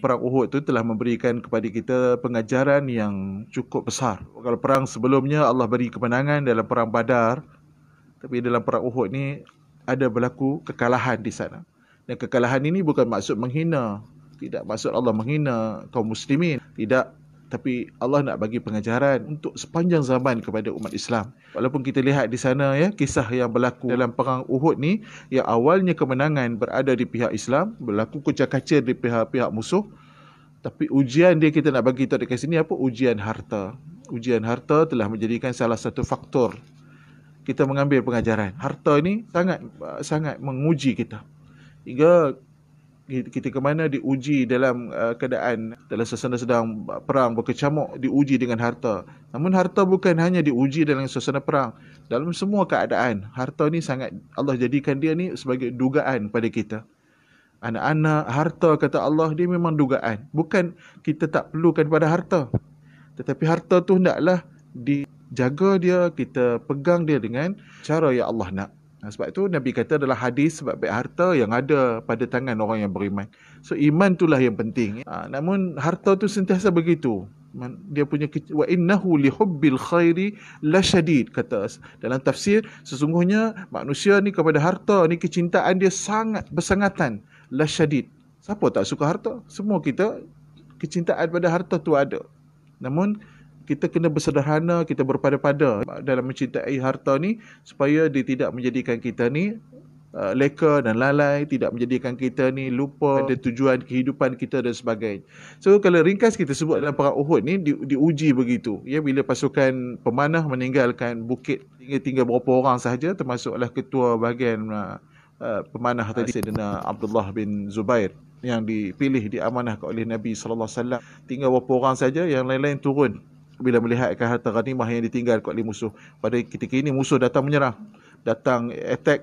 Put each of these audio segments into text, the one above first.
perang Uhud itu telah memberikan kepada kita pengajaran yang cukup besar. Kalau perang sebelumnya Allah beri kemenangan dalam perang Badar, tapi dalam perang Uhud ni ada berlaku kekalahan di sana. Dan kekalahan ini bukan maksud menghina, tidak maksud Allah menghina kaum muslimin, tidak tapi Allah nak bagi pengajaran untuk sepanjang zaman kepada umat Islam. Walaupun kita lihat di sana ya kisah yang berlaku dalam perang Uhud ni yang awalnya kemenangan berada di pihak Islam, berlaku kecak-kaca di pihak-pihak musuh. Tapi ujian dia kita nak bagi tahu dekat sini apa? Ujian harta. Ujian harta telah menjadikan salah satu faktor kita mengambil pengajaran. Harta ini sangat sangat menguji kita. Hingga kita ke mana diuji dalam uh, keadaan dalam suasana sedang perang berkecamuk diuji dengan harta namun harta bukan hanya diuji dalam suasana perang dalam semua keadaan harta ni sangat Allah jadikan dia ni sebagai dugaan pada kita anak-anak harta kata Allah dia memang dugaan bukan kita tak perlukan pada harta tetapi harta tu hendaklah dijaga dia kita pegang dia dengan cara yang Allah nak sebab itu Nabi kata adalah hadis sebab baik harta yang ada pada tangan orang yang beriman. So iman itulah yang penting. Ha, namun harta tu sentiasa begitu. Dia punya wa innahu li hubbil khairi la shadid kata dalam tafsir sesungguhnya manusia ni kepada harta ni kecintaan dia sangat bersangatan la shadid. Siapa tak suka harta? Semua kita kecintaan pada harta tu ada. Namun kita kena bersederhana, kita berpada-pada dalam mencintai harta ni supaya dia tidak menjadikan kita ni uh, leka dan lalai, tidak menjadikan kita ni lupa ada tujuan kehidupan kita dan sebagainya. So kalau ringkas kita sebut dalam perang Uhud ni di, diuji begitu. Ya bila pasukan pemanah meninggalkan bukit tinggal tinggal berapa orang sahaja termasuklah ketua bahagian uh, uh pemanah tadi Saidina Abdullah bin Zubair yang dipilih diamanahkan oleh Nabi sallallahu alaihi wasallam tinggal beberapa orang saja yang lain-lain turun bila melihat harta ghanimah yang ditinggal kuat musuh pada ketika ini musuh datang menyerang datang attack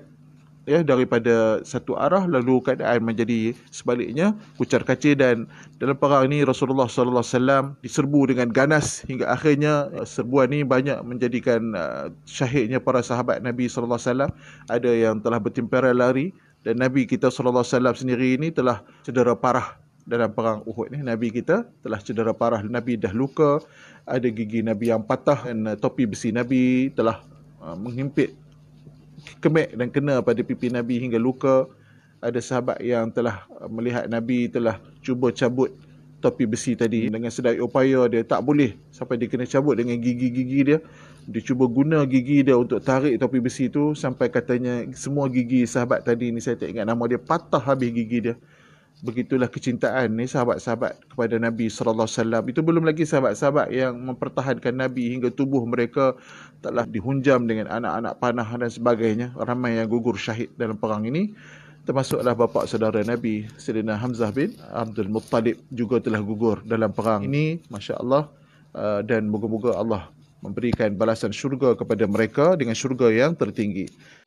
ya daripada satu arah lalu keadaan menjadi sebaliknya kucar kacir dan dalam perang ini Rasulullah sallallahu alaihi wasallam diserbu dengan ganas hingga akhirnya uh, serbuan ini banyak menjadikan uh, syahidnya para sahabat Nabi sallallahu alaihi wasallam ada yang telah bertimpera lari dan Nabi kita sallallahu alaihi wasallam sendiri ini telah cedera parah dalam perang Uhud ni Nabi kita telah cedera parah Nabi dah luka ada gigi Nabi yang patah dan uh, topi besi Nabi telah uh, menghimpit kemek dan kena pada pipi Nabi hingga luka ada sahabat yang telah uh, melihat Nabi telah cuba cabut topi besi tadi dengan sedaya upaya dia tak boleh sampai dia kena cabut dengan gigi-gigi dia dia cuba guna gigi dia untuk tarik topi besi tu sampai katanya semua gigi sahabat tadi ni saya tak ingat nama dia patah habis gigi dia begitulah kecintaan ni sahabat-sahabat kepada Nabi sallallahu alaihi wasallam. Itu belum lagi sahabat-sahabat yang mempertahankan Nabi hingga tubuh mereka telah dihunjam dengan anak-anak panah dan sebagainya. Ramai yang gugur syahid dalam perang ini. Termasuklah bapa saudara Nabi Sayyidina Hamzah bin Abdul Muttalib juga telah gugur dalam perang ini. Masya Allah. Uh, dan moga-moga Allah memberikan balasan syurga kepada mereka dengan syurga yang tertinggi.